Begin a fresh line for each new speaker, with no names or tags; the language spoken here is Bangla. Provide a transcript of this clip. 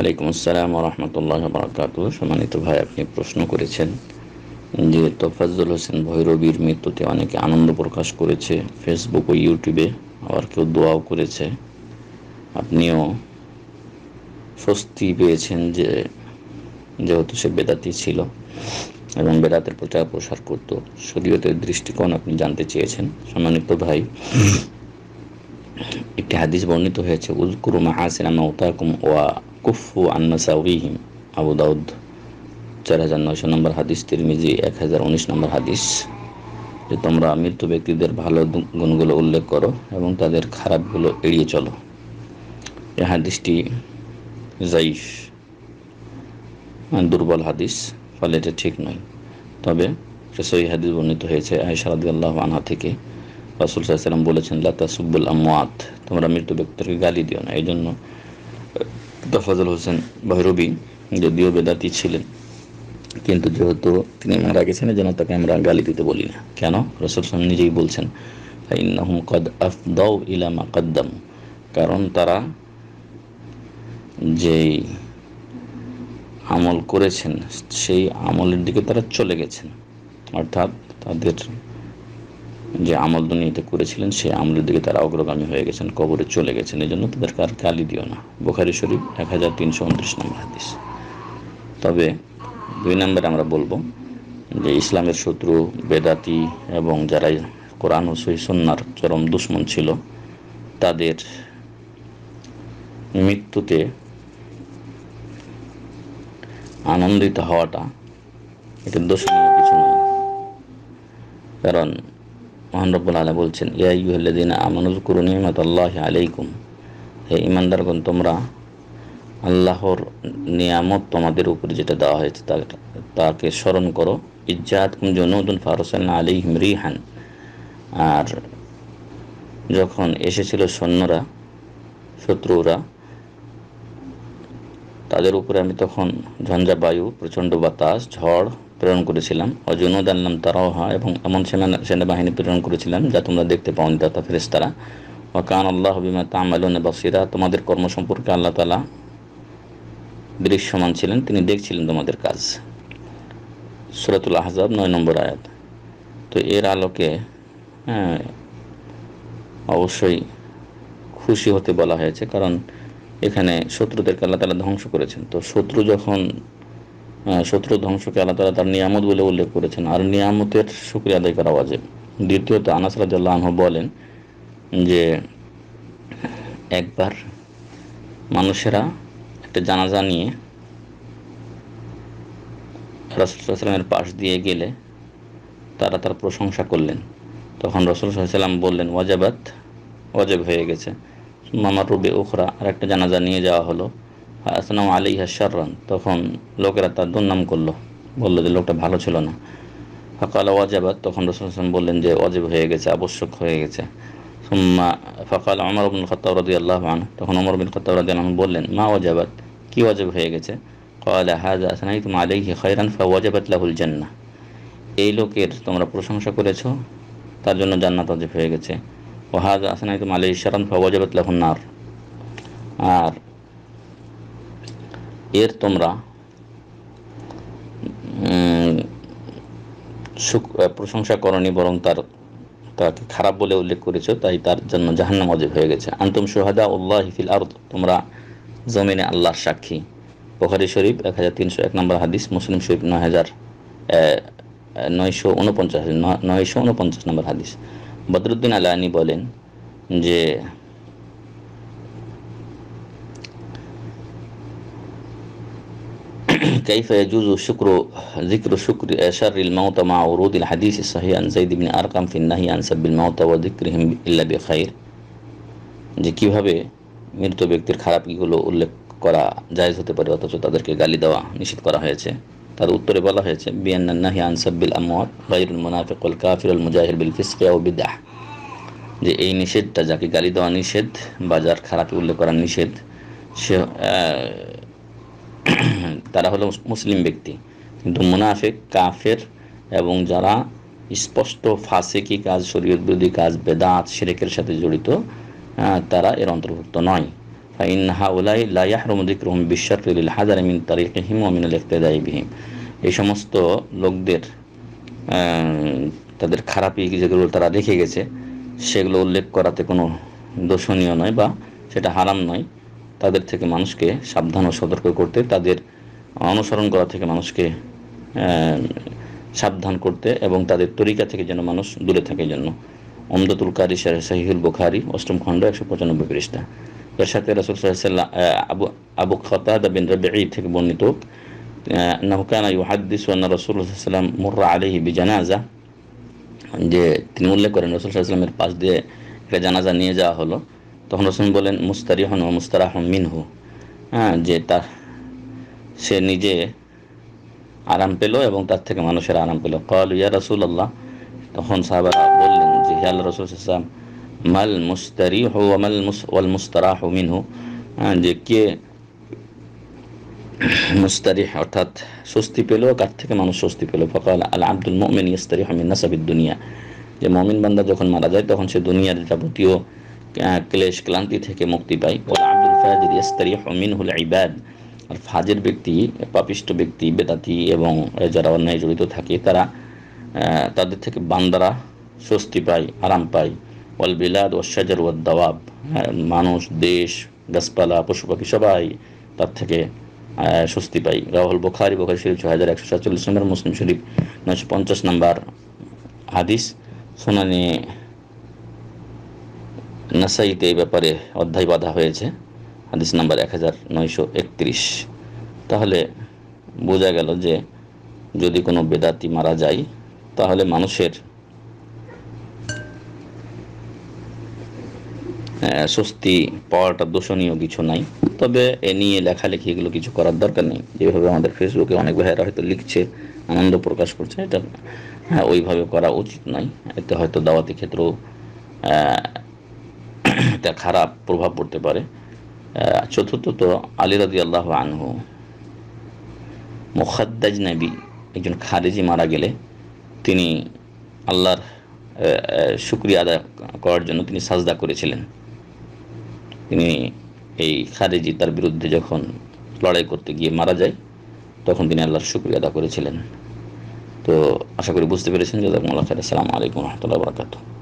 ওয়ালাইকুম আসসালাম রহমতুল্লাহ বারকাত সম্মানিত ভাই আপনি প্রশ্ন করেছেন যে তোফাজুল হোসেন ভৈরবীর মৃত্যুতে অনেকে আনন্দ প্রকাশ করেছে ফেসবুক ও ইউটিউবে আবার কেউ দোয়াও করেছে আপনিও স্বস্তি পেয়েছেন যে যেহেতু সে বেদাতি ছিল এবং বেদাতের প্রচার প্রসার করতো শরীয়তের দৃষ্টিকোণ আপনি জানতে চেয়েছেন সম্মানিত ভাই একটি হাদিস বর্ণিত হয়েছে উজকুরু মাহাসিনা মাউতাকুম ওয়া কুফু আন্নাসাউরিহিম আবু দাউদ চার হাজার নয়শো নম্বর হাদিস তিরমিজি এক হাজার উনিশ নম্বর হাদিস যে তোমরা মৃত্যু ব্যক্তিদের ভালো গুণগুলো উল্লেখ করো এবং তাদের খারাপগুলো এড়িয়ে চলো এ হাদিসটি জাইফ দুর্বল হাদিস ফলে এটা ঠিক নয় তবে সেই হাদিস বর্ণিত হয়েছে আয়সারাদ আল্লাহ আনহা থেকে রাসুল সাল্লাম বলেছেন লাতা সুব্বুল আমাত তোমরা মৃত্যু ব্যক্তিদেরকে গালি দিও না এই জন্য তফাজল হোসেন ভৈরবী যদিও বেদাতি ছিলেন কিন্তু যেহেতু তিনি মারা গেছেন যেন তাকে আমরা গালি দিতে বলি না কেন রসুল সাম নিজেই বলছেন ইলা কারণ তারা যেই আমল করেছেন সেই আমলের দিকে তারা চলে গেছেন অর্থাৎ তাদের যে আমল দুনিয়াতে করেছিলেন সেই আমলের দিকে তারা অগ্রগামী হয়ে গেছেন কবরে চলে গেছেন এই জন্য তাদেরকে আর গালি দিও না বোখারি শরীফ এক হাজার তিনশো উনত্রিশ নম্বর হাদিস তবে দুই নম্বরে আমরা বলবো যে ইসলামের শত্রু বেদাতি এবং যারা কোরআন ও সন্ন্যার চরম দুশ্মন ছিল তাদের মৃত্যুতে আনন্দিত হওয়াটা এটা দোষণীয় কিছু নয় কারণ মহান রব্বুল আলা বলছেন ইয়া ইউহল্লাদিন আমানুজ করুন আল্লাহ আলাইকুম হে ইমানদারগণ তোমরা আল্লাহর নিয়ামত তোমাদের উপর যেটা দেওয়া হয়েছে তাকে স্মরণ করো ইজাত কুম জনুদুন ফারসান আলী হিমরিহান আর যখন এসেছিল সৈন্যরা শত্রুরা তাদের উপরে আমি তখন ঝঞ্ঝা বায়ু প্রচণ্ড বাতাস ঝড় প্রেরণ করেছিলাম অজনুদ তারাও তারাওহা এবং এমন সেনা সেনাবাহিনী প্রেরণ করেছিলাম যা তোমরা দেখতে পাওনি তথা ফেরেস্তারা কান আল্লাহ বিমা তামালুন বাসিরা তোমাদের কর্ম সম্পর্কে আল্লাহ তালা দৃশ্যমান ছিলেন তিনি দেখছিলেন তোমাদের কাজ সুরাতুল আহজাব নয় নম্বর আয়াত তো এর আলোকে হ্যাঁ, অবশ্যই খুশি হতে বলা হয়েছে কারণ এখানে শত্রুদেরকে আল্লাহ তালা ধ্বংস করেছেন তো শত্রু যখন হ্যাঁ, শত্রু ধ্বংসকে আল্লাহ তালা তার নিয়ামত বলে উল্লেখ করেছেন আর নিয়ামতের শুক্রিয়া আদায় করা ওয়াজেব দ্বিতীয়ত আনাস রাজাল্লাহ বলেন যে একবার মানুষেরা একটা জানাজা নিয়ে রসুলামের পাশ দিয়ে গেলে তারা তার প্রশংসা করলেন তখন রসুল সাল্লাম বললেন ওয়াজাবাত ওয়াজেব হয়ে গেছে মামার রুবে ওখরা আর একটা জানাজা নিয়ে যাওয়া হলো আসলাম আলী হাসারান তখন লোকেরা তার দুর্নাম করলো বললো যে লোকটা ভালো ছিল না ফকাল ওয়াজাবাত তখন রসুল হাসান বললেন যে অজেব হয়ে গেছে আবশ্যক হয়ে গেছে সুম্মা ফকাল অমর বিন খত্তাব রদি আল্লাহ আন তখন অমর বিন খত্তাব রদি আলম বললেন মা ওয়াজাবাত কী অজেব হয়ে গেছে কয়লা হাজ আসনাই তুমি আলিহি খৈরান ফা ওয়াজাবাত লাহুল জান্না এই লোকের তোমরা প্রশংসা করেছ তার জন্য জান্নাত অজেব হয়ে গেছে ও হাজ আসনাই তুমি আলি ইশারান ফা ওয়াজাবাত লাহুল নার আর এর তোমরা প্রশংসা করনি বরং তার তাকে খারাপ বলে উল্লেখ করেছো তাই তার জন্য জাহান্নাম অজীব হয়ে গেছে আন্তম সোহাদা উল্লাহ হিফিল আর তোমরা জমিনে আল্লাহর সাক্ষী বখারি শরীফ এক হাজার তিনশো এক নম্বর হাদিস মুসলিম শরীফ নয় হাজার নয়শো উনপঞ্চাশ নয়শো উনপঞ্চাশ নম্বর হাদিস বদরুদ্দিন আলানি বলেন যে كيف يجوز شكر ذكر شكر شر الموت مع ورود الحديث الصحيح عن زيد بن أرقم في النهي عن سب الموت وذكرهم إلا بخير যে কিভাবে মৃত ব্যক্তির খারাপ গুলো উল্লেখ করা জায়েজ হতে পারে অথচ তাদেরকে গালি দেওয়া নিষেধ করা হয়েছে তার উত্তরে বলা হয়েছে বিয়ান্না নাহি আন বিল আমওয়াত গায়রুল মুনাফিক ওয়াল কাফির মুজাহির বিল ফিসকি আও যে এই নিষেধটা যাকে গালি দেওয়া নিষেধ বাজার খারাপ উল্লেখ করা নিষেধ সে তারা হলো মুসলিম ব্যক্তি কিন্তু মুনাফেক কাফের এবং যারা স্পষ্ট ফাঁসেকি কাজ শরীয়ত বিরোধী কাজ বেদাত শিরেকের সাথে জড়িত তারা এর অন্তর্ভুক্ত নয় ফাইন হাউলাই লাইয়াহরমদিক রহম বিশ্বারিল হাজার হিম তারিকিহিম ওমিনুল ইফতেদাই বিহিম এই সমস্ত লোকদের তাদের খারাপই যেগুলো তারা রেখে গেছে সেগুলো উল্লেখ করাতে কোনো দোষণীয় নয় বা সেটা হারাম নয় তাদের থেকে মানুষকে সাবধান ও সতর্ক করতে তাদের অনুসরণ করা থেকে মানুষকে সাবধান করতে এবং তাদের তরিকা থেকে যেন মানুষ দূরে থাকে জন্য অমদাতুল কারি সাহিহুল বুখারি অষ্টম খণ্ড একশো পঁচানব্বই পৃষ্ঠা এর সাথে রাসুল সাল্লাহ আবু আবু খতাদ বিন রাবি থেকে বর্ণিত নাহকানা ইউহাদ্দিস ওয়ান্না রসুল সাল্লাম মুর্রা আলহি জানাজা যে তিনি উল্লেখ করেন রসুল সাল্লামের পাশ দিয়ে একটা জানাজা নিয়ে যাওয়া হলো তখন রসুন বলেন মুস্তারি হন ও মুস্তারাহন মিনহু হ্যাঁ যে তার সে নিজে আরাম পেল এবং তার থেকে মানুষের আরাম পেল কল ইয়া রসুল আল্লাহ তখন সাহাবারা বললেন যে হিয়াল রসুল ইসলাম মাল মুস্তারি হো মাল ওয়াল হো মিনহু হ্যাঁ, যে কে মুস্তারি অর্থাৎ স্বস্তি পেল কার থেকে মানুষ স্বস্তি পেল ফকাল আল আব্দুল মোমিন ইস্তারি হমিন সাবিদ দুনিয়া যে মমিন বান্দা যখন মারা যায় তখন সে দুনিয়ার যাবতীয় ক্লেশ ক্লান্তি থেকে মুক্তি পায় ওলা আব্দুল ফাজির হমিন মিনহুল ইবাদ আর ফাজের ব্যক্তি পাপিষ্ট ব্যক্তি বেদাতি এবং যারা অন্যায় জড়িত থাকে তারা তাদের থেকে বান্দারা স্বস্তি পায় আরাম পায় ওয়াল বিলাদ ওয়াশাজার ওয়াদ দাওয়াব হ্যাঁ, মানুষ দেশ গাছপালা পশু পাখি সবাই তার থেকে স্বস্তি পাই রাহুল বোখারি বোখারি শরীফ ছয় হাজার একশো সাতচল্লিশ নম্বর মুসলিম শরীফ নয়শো পঞ্চাশ নম্বর হাদিস সোনানি নাসাইতে এই ব্যাপারে অধ্যায় বাধা হয়েছে হাদিস নাম্বার এক হাজার নয়শো তাহলে বোঝা গেল যে যদি কোনো বেদাতি মারা যায় তাহলে মানুষের স্বস্তি পাওয়াটা দোষণীয় কিছু নাই তবে এ নিয়ে লেখালেখি এগুলো কিছু করার দরকার নেই যেভাবে আমাদের ফেসবুকে অনেক ভাইয়েরা হয়তো লিখছে আনন্দ প্রকাশ করছে এটা হ্যাঁ ওইভাবে করা উচিত নয় এতে হয়তো দাওয়াতি ক্ষেত্রেও তা খারাপ প্রভাব পড়তে পারে চতুর্থত আলী রাজি আল্লাহ আনহু মুখাদ্দাজ নাবি একজন খারেজি মারা গেলে তিনি আল্লাহর সুক্রিয়া আদায় করার জন্য তিনি সাজদা করেছিলেন তিনি এই খারেজি তার বিরুদ্ধে যখন লড়াই করতে গিয়ে মারা যায় তখন তিনি আল্লাহর শুক্রিয়া আদা করেছিলেন তো আশা করি বুঝতে পেরেছেন যে আসসালামু আলাইকুম রহমতুল্লাহ বরাকাতুহ